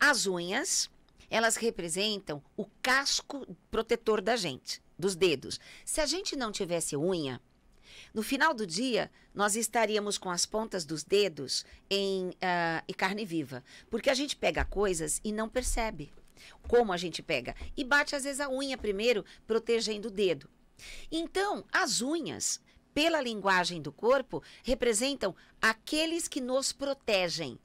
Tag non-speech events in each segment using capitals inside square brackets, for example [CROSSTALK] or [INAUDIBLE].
As unhas, elas representam o casco protetor da gente, dos dedos. Se a gente não tivesse unha, no final do dia, nós estaríamos com as pontas dos dedos em uh, carne viva, porque a gente pega coisas e não percebe como a gente pega e bate às vezes a unha primeiro, protegendo o dedo. Então, as unhas, pela linguagem do corpo, representam aqueles que nos protegem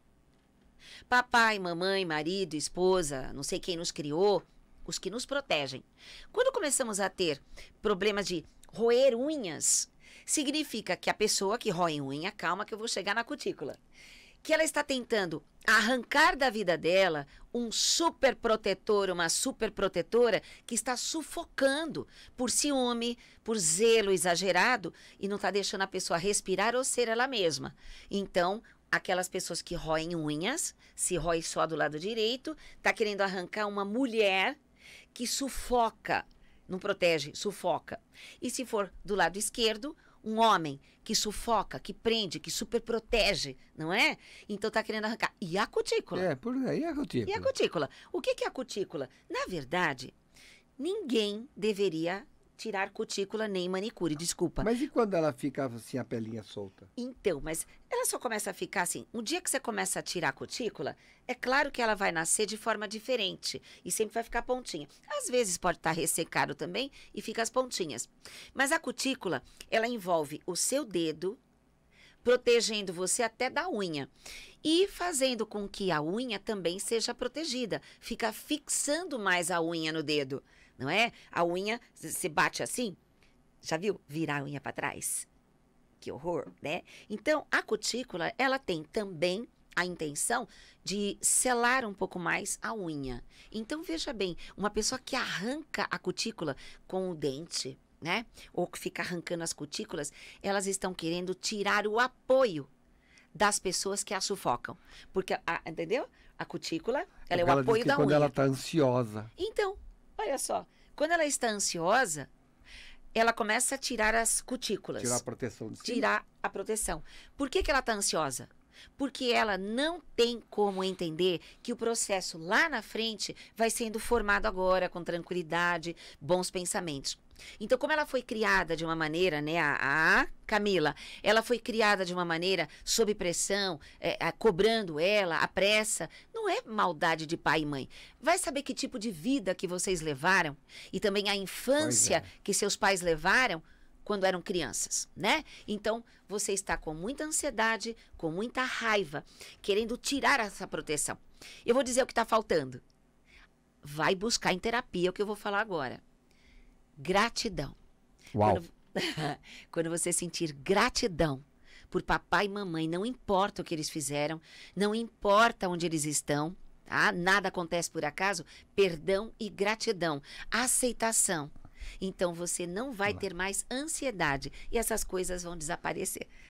Papai, mamãe, marido, esposa, não sei quem nos criou, os que nos protegem. Quando começamos a ter problemas de roer unhas, significa que a pessoa que roe unha, calma que eu vou chegar na cutícula, que ela está tentando arrancar da vida dela um super protetor, uma super protetora que está sufocando por ciúme, por zelo exagerado e não está deixando a pessoa respirar ou ser ela mesma. Então, aquelas pessoas que roem unhas, se roem só do lado direito, tá querendo arrancar uma mulher que sufoca, não protege, sufoca. E se for do lado esquerdo, um homem que sufoca, que prende, que super protege não é? Então tá querendo arrancar. E a cutícula? É, por aí é a cutícula. E a cutícula? O que, que é a cutícula? Na verdade, ninguém deveria tirar cutícula nem manicure, desculpa. Mas e quando ela fica assim, a pelinha solta? Então, mas ela só começa a ficar assim. Um dia que você começa a tirar a cutícula, é claro que ela vai nascer de forma diferente e sempre vai ficar pontinha. Às vezes pode estar ressecado também e fica as pontinhas. Mas a cutícula, ela envolve o seu dedo, protegendo você até da unha e fazendo com que a unha também seja protegida. Fica fixando mais a unha no dedo, não é? A unha se bate assim, já viu? Virar a unha para trás. Que horror, né? Então, a cutícula, ela tem também a intenção de selar um pouco mais a unha. Então, veja bem, uma pessoa que arranca a cutícula com o dente, né? Ou que fica arrancando as cutículas, elas estão querendo tirar o apoio das pessoas que a sufocam. Porque, a, entendeu? A cutícula, ela é, é o apoio da quando unha. quando ela está ansiosa. Então, olha só. Quando ela está ansiosa, ela começa a tirar as cutículas. Tirar a proteção. De tirar a proteção. Por que, que ela está ansiosa? Porque ela não tem como entender que o processo lá na frente vai sendo formado agora com tranquilidade, bons pensamentos. Então, como ela foi criada de uma maneira, né, a, a Camila, ela foi criada de uma maneira sob pressão, é, a, cobrando ela, a pressa. Não é maldade de pai e mãe. Vai saber que tipo de vida que vocês levaram e também a infância é. que seus pais levaram quando eram crianças, né? Então, você está com muita ansiedade, com muita raiva, querendo tirar essa proteção. Eu vou dizer o que está faltando. Vai buscar em terapia, é o que eu vou falar agora. Gratidão. Uau. Quando, [LAUGHS] quando você sentir gratidão por papai e mamãe, não importa o que eles fizeram, não importa onde eles estão, tá? nada acontece por acaso, perdão e gratidão, aceitação. Então você não vai ter mais ansiedade e essas coisas vão desaparecer.